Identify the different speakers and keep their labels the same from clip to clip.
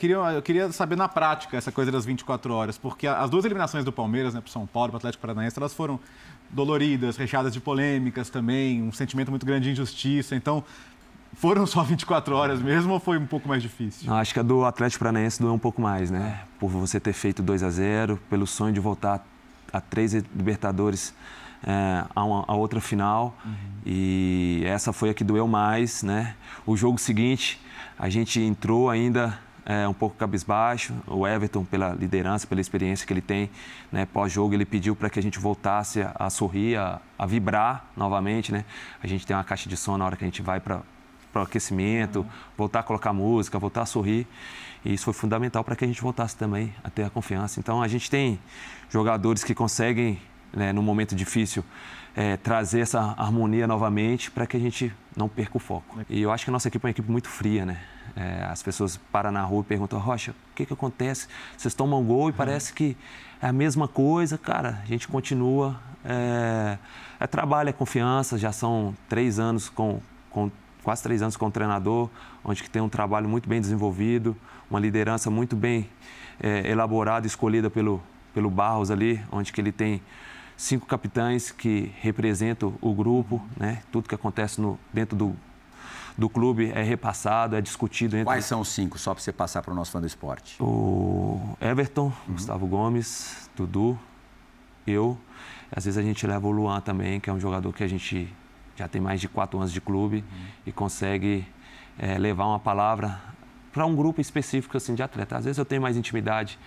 Speaker 1: queria, eu queria saber na prática essa coisa das 24 horas, porque as duas eliminações do Palmeiras, né, para São Paulo, para Atlético Paranaense, elas foram doloridas, recheadas de polêmicas também, um sentimento muito grande de injustiça. Então, foram só 24 horas mesmo ou foi um pouco mais difícil?
Speaker 2: Não, acho que a do Atlético Paranaense doeu um pouco mais, né? É. Por você ter feito 2 a 0 pelo sonho de voltar a três Libertadores é, a, uma, a, outra final. Uhum. E essa foi a que doeu mais, né? O jogo seguinte, a gente entrou ainda é, um pouco cabisbaixo. O Everton, pela liderança, pela experiência que ele tem né, pós-jogo, ele pediu para que a gente voltasse a, a sorrir, a, a, vibrar novamente. Né? A gente tem uma caixa de som na hora que a gente vai para o aquecimento, uhum. voltar a colocar música, voltar a sorrir. E isso foi fundamental para que a gente voltasse também a ter a confiança. Então a gente tem jogadores que conseguem né, num momento difícil, é, trazer essa harmonia novamente para que a gente não perca o foco. E eu acho que a nossa equipe é uma equipe muito fria, né? É, as pessoas param na rua e perguntam, Rocha, o que, que acontece? Vocês tomam gol e parece que é a mesma coisa. Cara, a gente continua, é, é trabalho, é confiança, já são três anos com, com quase três anos com o treinador, onde que tem um trabalho muito bem desenvolvido, uma liderança muito bem é, elaborada, escolhida pelo, pelo Barros ali, onde que ele tem cinco capitães que representam o grupo, né? Tudo que acontece no, dentro do, do clube é repassado, é discutido. Entre... Quais são os cinco, só para você passar para o nosso fã do esporte? O Everton, uhum. Gustavo Gomes, Dudu, eu. Às vezes a gente leva o Luan também, que é um jogador que a gente já tem mais de quatro anos de clube uhum. e consegue é, levar uma palavra para um grupo específico assim de atleta. Às vezes eu tenho mais intimidade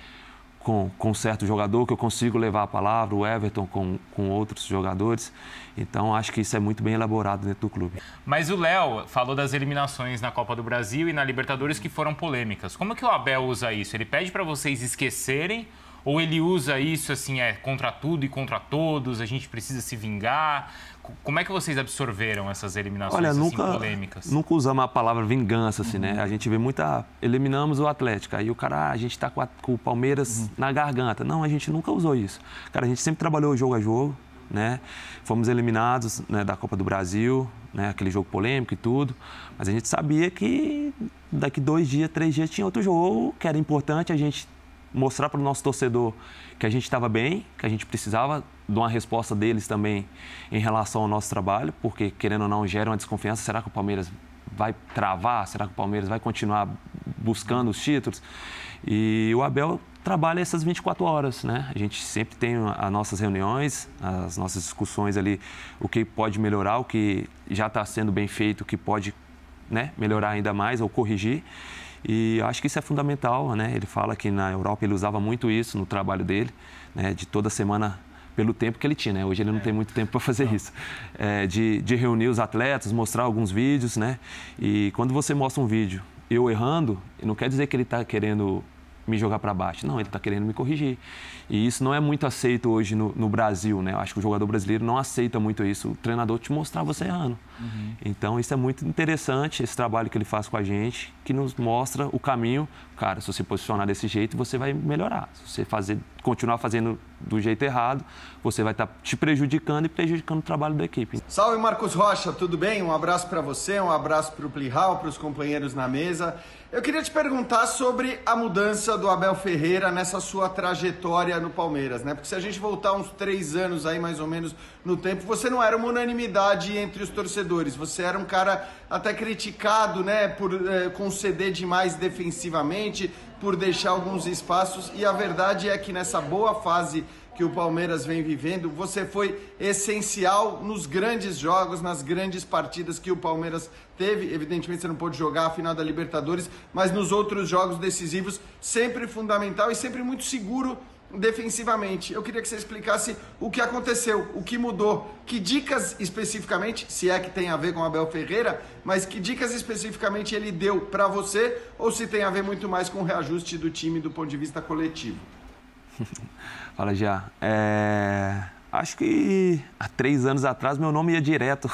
Speaker 2: com, com certo jogador, que eu consigo levar a palavra, o Everton com, com outros jogadores. Então acho que isso é muito bem elaborado dentro do clube. Mas o Léo falou das eliminações na Copa do Brasil e na Libertadores que foram polêmicas. Como que o Abel usa isso? Ele pede para vocês esquecerem ou ele usa isso assim, é contra tudo e contra todos, a gente precisa se vingar? Como é que vocês absorveram essas eliminações Olha, assim, nunca, polêmicas? Nunca usamos a palavra vingança, assim, né? uhum. né? A gente vê muita. Eliminamos o Atlético. Aí o cara, ah, a gente está com, com, o Palmeiras uhum. na garganta. Não, a gente nunca usou isso. Cara, a gente sempre trabalhou jogo a jogo, né? Fomos eliminados né, da Copa do Brasil, né? Aquele jogo polêmico e tudo. Mas a gente sabia que daqui dois dias, três dias tinha outro jogo que era importante a gente mostrar para o nosso torcedor que a gente estava bem, que a gente precisava de uma resposta deles também em relação ao nosso trabalho, porque querendo ou não gera uma desconfiança. Será que o Palmeiras vai travar? Será que o Palmeiras vai continuar buscando os títulos? E o Abel trabalha essas 24 horas, né? A gente sempre tem as nossas reuniões, as nossas discussões ali, o que pode melhorar, o que já está sendo bem feito, o que pode né, melhorar ainda mais ou corrigir. E acho que isso é fundamental, né? Ele fala que na Europa ele usava muito isso no trabalho dele, né? de toda semana pelo tempo que ele tinha, né? Hoje ele não é. tem muito tempo para fazer não. isso. É, de, de reunir os atletas, mostrar alguns vídeos, né? E quando você mostra um vídeo eu errando, não quer dizer que ele está querendo me jogar para baixo. Não, ele está querendo me corrigir. E isso não é muito aceito hoje no, no Brasil, né? Eu acho que o jogador brasileiro não aceita muito isso. O treinador te mostrar você ano. Uhum. Então, isso é muito interessante, esse trabalho que ele faz com a gente, que nos mostra o caminho. Cara, se você posicionar desse jeito, você vai melhorar. Se você fazer, continuar fazendo do jeito errado, você vai estar tá te prejudicando e prejudicando o trabalho da equipe.
Speaker 1: Salve, Marcos Rocha, tudo bem? Um abraço para você, um abraço para o Plihal, para os companheiros na mesa. Eu queria te perguntar sobre a mudança mudança do Abel Ferreira nessa sua trajetória no Palmeiras, né? Porque se a gente voltar uns três anos aí, mais ou menos, no tempo, você não era uma unanimidade entre os torcedores. Você era um cara até criticado, né? Por é, conceder demais defensivamente, por deixar alguns espaços. E a verdade é que nessa boa fase que o Palmeiras vem vivendo. Você foi essencial nos grandes jogos, nas grandes partidas que o Palmeiras teve. Evidentemente, você não pôde jogar a final da Libertadores, mas nos outros jogos decisivos, sempre fundamental e sempre muito seguro defensivamente. Eu queria que você explicasse o que aconteceu, o que mudou, que dicas especificamente, se é que tem a ver com Abel Ferreira, mas que dicas especificamente ele deu para você ou se tem a ver muito mais com o reajuste do time do ponto de vista coletivo.
Speaker 2: Fala, já. É... Acho que há três anos atrás meu nome ia direto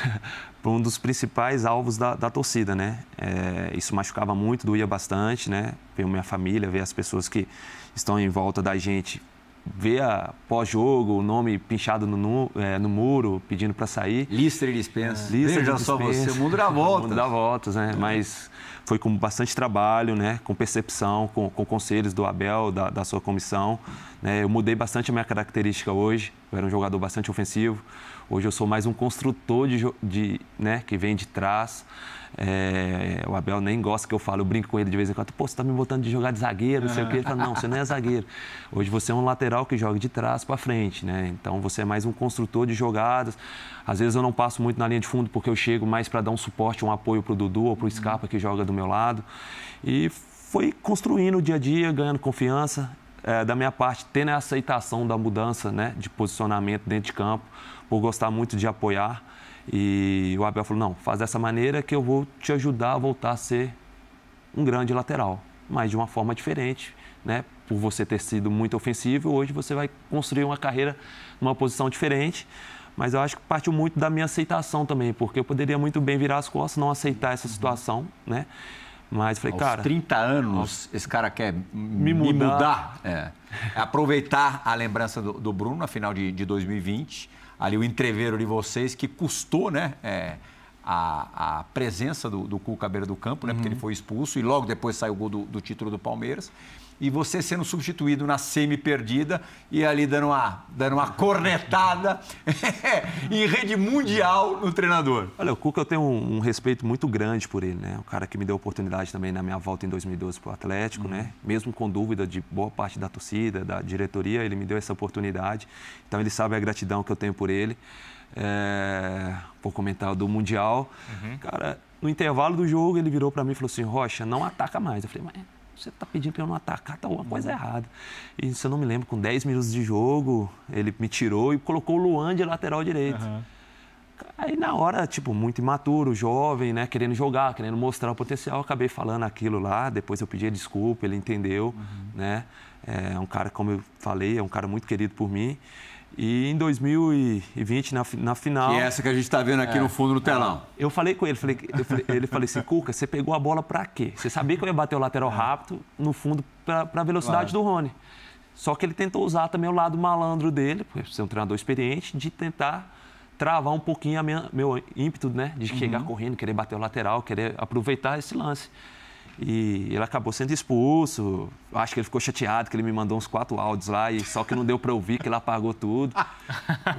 Speaker 2: para um dos principais alvos da, da torcida, né? É, isso machucava muito, doía bastante, né? Ver minha família, ver as pessoas que estão em volta da gente vê a pós-jogo, o nome pinchado no, é, no muro, pedindo para sair. Lister e dispensa. É, lister já só você, o mundo dá voltas. O mundo dá voltas, né? É. Mas foi com bastante trabalho, né? Com percepção, com, com conselhos do Abel, da, da sua comissão. Né? Eu mudei bastante a minha característica hoje. Eu era um jogador bastante ofensivo. Hoje eu sou mais um construtor de, de né? que vem de trás. É, o Abel nem gosta que eu falo, eu brinco com ele de vez em quando. Pô, você tá me botando de jogar de zagueiro, não sei o quê. Ele fala, não, você não é zagueiro. Hoje você é um lateral que joga de trás para frente, né? Então você é mais um construtor de jogadas. Às vezes eu não passo muito na linha de fundo porque eu chego mais para dar um suporte, um apoio pro Dudu ou pro uhum. Scarpa que joga do meu lado. E foi construindo o dia a dia, ganhando confiança. É, da minha parte, tendo a aceitação da mudança né, de posicionamento dentro de campo, por gostar muito de apoiar. E o Abel falou: não, faz dessa maneira que eu vou te ajudar a voltar a ser um grande lateral, mas de uma forma diferente, né? Por você ter sido muito ofensivo, hoje você vai construir uma carreira numa posição diferente. Mas eu acho que partiu muito da minha aceitação também, porque eu poderia muito bem virar as costas, não aceitar essa uhum. situação, né? Mas falei, aos cara. 30 anos,
Speaker 1: aos... esse cara quer me mudar. Me mudar. É. Aproveitar a lembrança do, do Bruno na final de, de 2020 ali o entreveiro de vocês que custou, né? É, a, a presença do, do Cuca à beira do campo, né? Uhum. Porque ele uhum. foi expulso e logo depois saiu o gol do, do título do Palmeiras e você sendo substituído na semi-perdida e ali dando uma, dando uma cornetada em rede mundial no treinador. Olha, o
Speaker 2: Cuca eu tenho um, um, respeito muito grande por ele, né? O cara que me deu oportunidade também na minha volta em 2012 para o Atlético, uhum. né? Mesmo com dúvida de boa parte da torcida, da diretoria, ele me deu essa oportunidade. Então ele sabe a gratidão que eu tenho por ele é, por comentar do Mundial. Uhum. Cara, no intervalo do jogo, ele virou para mim e falou assim: Rocha, não ataca mais. Eu falei, mas você tá pedindo para eu não atacar, tá uma coisa uhum. errada. E se eu não me lembro, com 10 minutos de jogo, ele me tirou e colocou o Luan de lateral direito. Uhum. Aí na hora, tipo, muito imaturo, jovem, né, querendo jogar, querendo mostrar o potencial, eu acabei falando aquilo lá, depois eu pedi desculpa, ele entendeu, uhum. né? É um cara, como eu falei, é um cara muito querido por mim. E em 2020, na, na final. Que é essa que a gente está vendo aqui é, no fundo do telão. eu falei com ele, falei, eu falei, ele falou assim: Cuca, você pegou a bola para quê? Você sabia que eu ia bater o lateral rápido no fundo para a velocidade claro. do Rony. Só que ele tentou usar também o lado malandro dele, porque ser é um treinador experiente, de tentar travar um pouquinho a minha, meu ímpeto, né? De uhum. chegar uhum. correndo, querer bater o lateral, querer aproveitar esse lance. E ele acabou sendo expulso. Acho que ele ficou chateado, que ele me mandou uns quatro áudios lá, e só que não deu para ouvir, que ele apagou tudo. Ah,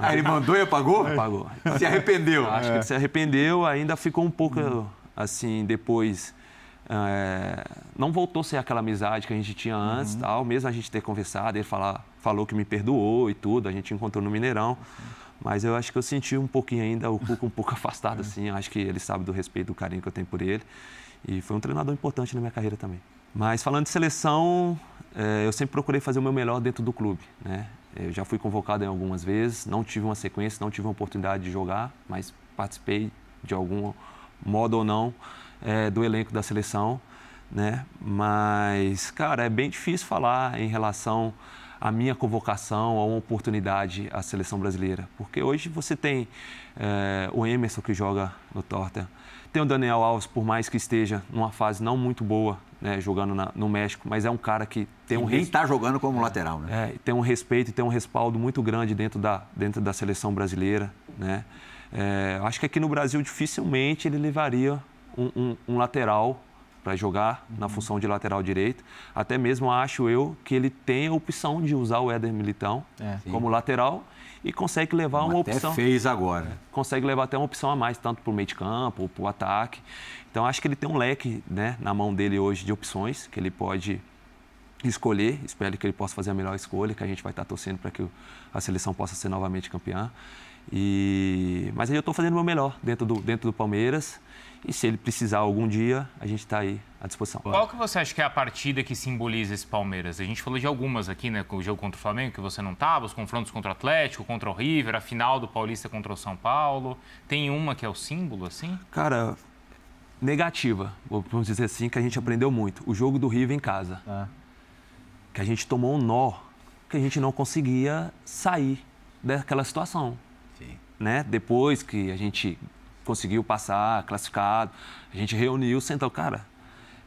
Speaker 2: aí ele mandou e apagou? Apagou. Se arrependeu. Acho é. que ele se arrependeu, ainda ficou um pouco hum. assim, depois. É, não voltou a ser aquela amizade que a gente tinha antes, uhum. tal, mesmo a gente ter conversado, ele falar, falou que me perdoou e tudo, a gente encontrou no Mineirão. Uhum. Mas eu acho que eu senti um pouquinho ainda o Cuca um pouco afastado, é. assim. Eu acho que ele sabe do respeito, do carinho que eu tenho por ele. E foi um treinador importante na minha carreira também. Mas falando de seleção, é, eu sempre procurei fazer o meu melhor dentro do clube, né? Eu já fui convocado em algumas vezes, não tive uma sequência, não tive uma oportunidade de jogar, mas participei de algum modo ou não é, do elenco da seleção, né? Mas, cara, é bem difícil falar em relação a minha convocação a uma oportunidade à seleção brasileira. Porque hoje você tem é, o Emerson que joga no Tottenham, tem o Daniel Alves, por mais que esteja numa fase não muito boa, né, jogando na, no México, mas é um cara que tem um. Ele está jogando como lateral, né? É, tem um respeito e tem um respaldo muito grande dentro da, dentro da seleção brasileira, né? É, acho que aqui no Brasil dificilmente ele levaria um, um, um lateral para jogar uhum. na função de lateral direito. Até mesmo acho eu que ele tem a opção de usar o Éder Militão é, como lateral e consegue levar Como uma até opção. fez agora. Consegue levar até uma opção a mais, tanto para o meio de campo, para o ataque. Então acho que ele tem um leque né, na mão dele hoje de opções que ele pode escolher. Espero que ele possa fazer a melhor escolha, que a gente vai estar torcendo para que a seleção possa ser novamente campeã. E, mas aí eu estou fazendo o meu melhor dentro do, dentro do Palmeiras. E se ele precisar algum dia, a gente está aí à disposição. Qual
Speaker 1: que você acha que é a partida
Speaker 2: que simboliza esse Palmeiras? A gente falou de algumas aqui, né? O jogo contra o Flamengo, que você não estava, tá, os confrontos contra o Atlético, contra o River, a final do Paulista contra o São Paulo. Tem uma que é o símbolo, assim? Cara, negativa, vamos dizer assim, que a gente aprendeu muito. O jogo do River em casa. É. Que a gente tomou um nó que a gente não conseguia sair daquela situação né? Depois que a gente conseguiu passar, classificado, a gente reuniu, sentou, cara,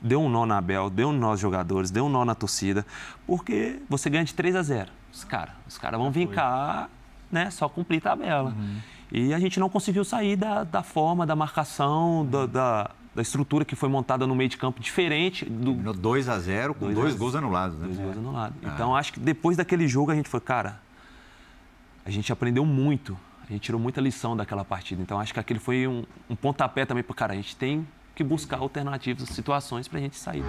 Speaker 2: deu um nó na Abel, deu um nó aos jogadores, deu um nó na torcida, porque você ganha de 3 a 0. Os caras os cara vão vir cá, né, só cumprir tabela. Uhum. E a gente não conseguiu sair da, da forma, da marcação, da, uhum. da, da, estrutura que foi montada no meio de campo, diferente. Do... 2 a 0 com dois, dois a... gols anulados. Né? Dois é. gols anulados. É. Então, ah. acho que depois daquele jogo, a gente foi, cara, a gente aprendeu muito a gente tirou muita lição daquela partida. Então acho que aquele foi um, um pontapé também para o cara. A gente tem que buscar alternativas, situações para a gente sair.